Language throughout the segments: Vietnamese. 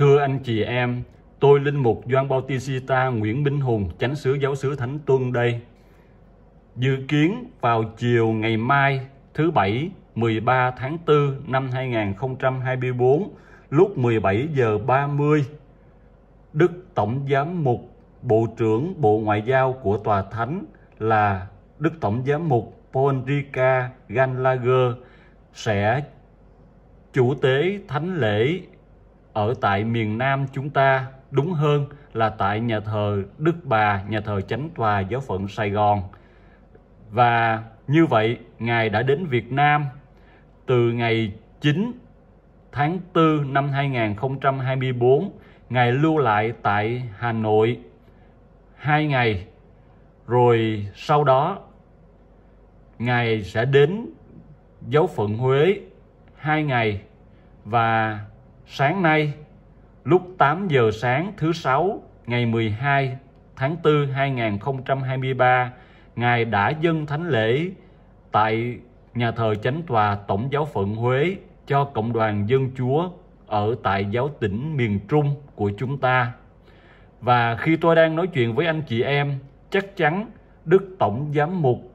Thưa anh chị em, tôi Linh Mục Doan Bautista Nguyễn Minh Hùng, Chánh xứ Giáo xứ Thánh Tuân đây. Dự kiến vào chiều ngày mai thứ Bảy 13 tháng 4 năm 2024 lúc 17 giờ 30 Đức Tổng Giám mục Bộ trưởng Bộ Ngoại giao của Tòa Thánh là Đức Tổng Giám mục Polrika Ganlager sẽ chủ tế thánh lễ ở tại miền Nam chúng ta, đúng hơn là tại nhà thờ Đức Bà, nhà thờ Chánh Tòa Giáo phận Sài Gòn. Và như vậy, Ngài đã đến Việt Nam từ ngày 9 tháng 4 năm 2024. Ngài lưu lại tại Hà Nội hai ngày, rồi sau đó Ngài sẽ đến giáo phận Huế hai ngày và Sáng nay, lúc 8 giờ sáng thứ Sáu, ngày 12 tháng 4 2023, Ngài đã dâng thánh lễ tại nhà thờ Chánh Tòa Tổng giáo phận Huế cho Cộng đoàn Dân Chúa ở tại giáo tỉnh miền Trung của chúng ta. Và khi tôi đang nói chuyện với anh chị em, chắc chắn Đức Tổng Giám mục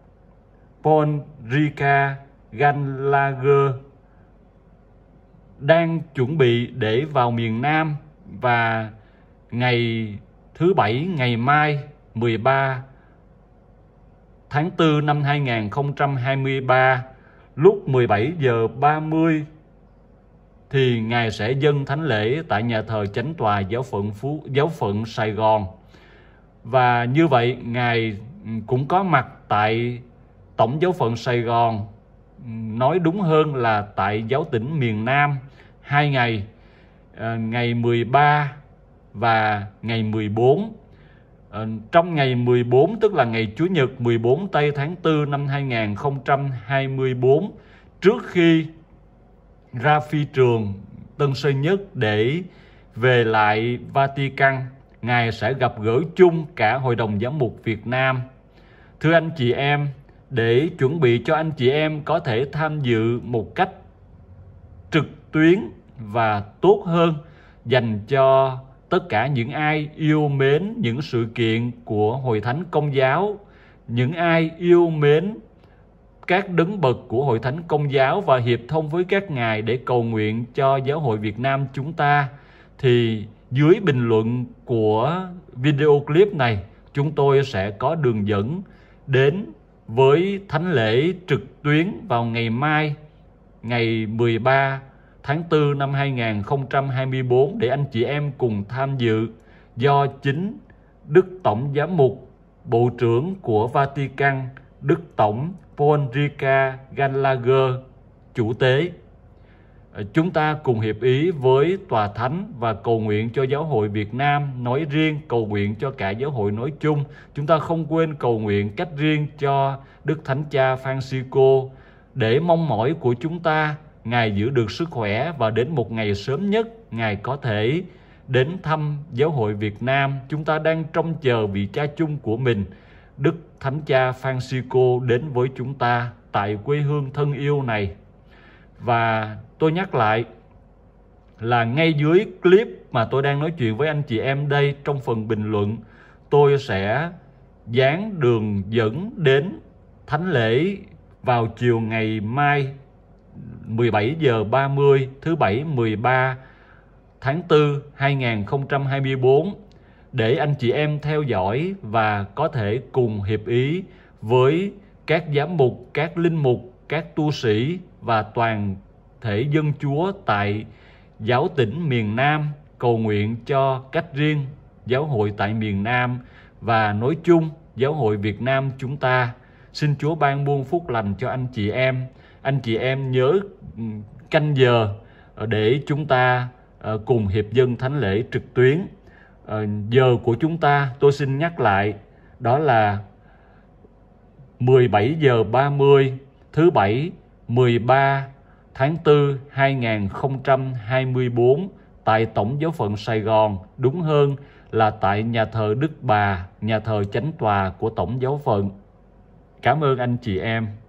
Paul Rica Ganlager đang chuẩn bị để vào miền Nam và ngày thứ Bảy ngày mai 13 tháng 4 năm 2023 lúc 17 giờ 30 thì Ngài sẽ dâng thánh lễ tại nhà thờ Chánh Tòa Giáo phận Phú, Giáo phận Sài Gòn. Và như vậy Ngài cũng có mặt tại Tổng giáo phận Sài Gòn nói đúng hơn là tại giáo tỉnh miền Nam hai ngày ờ, ngày 13 và ngày 14 ờ, trong ngày 14 tức là ngày Chủ nhật 14 tây tháng 4 năm 2024 trước khi ra phi trường Tân Sơn Nhất để về lại Vatican Ngài sẽ gặp gỡ chung cả Hội đồng Giám mục Việt Nam Thưa anh chị em, để chuẩn bị cho anh chị em có thể tham dự một cách trực tuyến và tốt hơn dành cho tất cả những ai yêu mến những sự kiện của hội thánh công giáo những ai yêu mến các đấng bậc của hội thánh công giáo và hiệp thông với các ngài để cầu nguyện cho giáo hội Việt Nam chúng ta thì dưới bình luận của video clip này chúng tôi sẽ có đường dẫn đến với thánh lễ trực tuyến vào ngày mai ngày 13 tháng 4 năm 2024 để anh chị em cùng tham dự do chính Đức Tổng Giám mục Bộ trưởng của Vatican Đức Tổng Paul Rica Gallagher chủ tế chúng ta cùng hiệp ý với tòa thánh và cầu nguyện cho giáo hội Việt Nam nói riêng, cầu nguyện cho cả giáo hội nói chung. Chúng ta không quên cầu nguyện cách riêng cho Đức Thánh Cha Francisco để mong mỏi của chúng ta Ngài giữ được sức khỏe và đến một ngày sớm nhất Ngài có thể đến thăm giáo hội Việt Nam. Chúng ta đang trông chờ vị cha chung của mình, Đức Thánh Cha Francisco đến với chúng ta tại quê hương thân yêu này và tôi nhắc lại là ngay dưới clip mà tôi đang nói chuyện với anh chị em đây trong phần bình luận tôi sẽ dán đường dẫn đến thánh lễ vào chiều ngày mai 17 giờ 30 thứ bảy 13 tháng 4 2024 để anh chị em theo dõi và có thể cùng hiệp ý với các giám mục, các linh mục các tu sĩ và toàn thể dân chúa tại giáo tỉnh miền Nam cầu nguyện cho cách riêng giáo hội tại miền Nam và nói chung giáo hội Việt Nam chúng ta. Xin Chúa ban buôn phúc lành cho anh chị em. Anh chị em nhớ ừ, canh giờ ờ, để chúng ta ờ, cùng hiệp dân thánh lễ trực tuyến. Ờ, giờ của chúng ta tôi xin nhắc lại đó là 17 giờ 30 thứ Bảy 13 tháng 4 2024 tại Tổng giáo phận Sài Gòn, đúng hơn là tại nhà thờ Đức Bà, nhà thờ Chánh Tòa của Tổng giáo phận. Cảm ơn anh chị em.